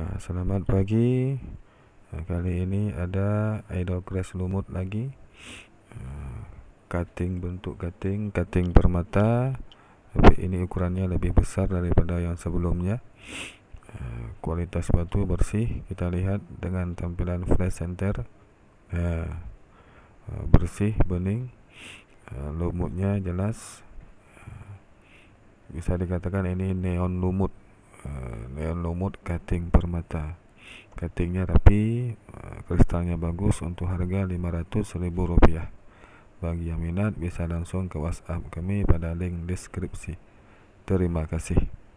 Nah, selamat pagi. Nah, kali ini ada idol crash lumut lagi. cutting nah, bentuk cutting, cutting permata. Tapi ini ukurannya lebih besar daripada yang sebelumnya. Nah, kualitas batu bersih. Kita lihat dengan tampilan flash center. Nah, bersih, bening. lumutnya jelas. Bisa dikatakan ini neon lumut dan lumut cutting permata cuttingnya rapi eh, kristalnya bagus untuk harga 500 ribu rupiah bagi yang minat bisa langsung ke whatsapp kami pada link deskripsi terima kasih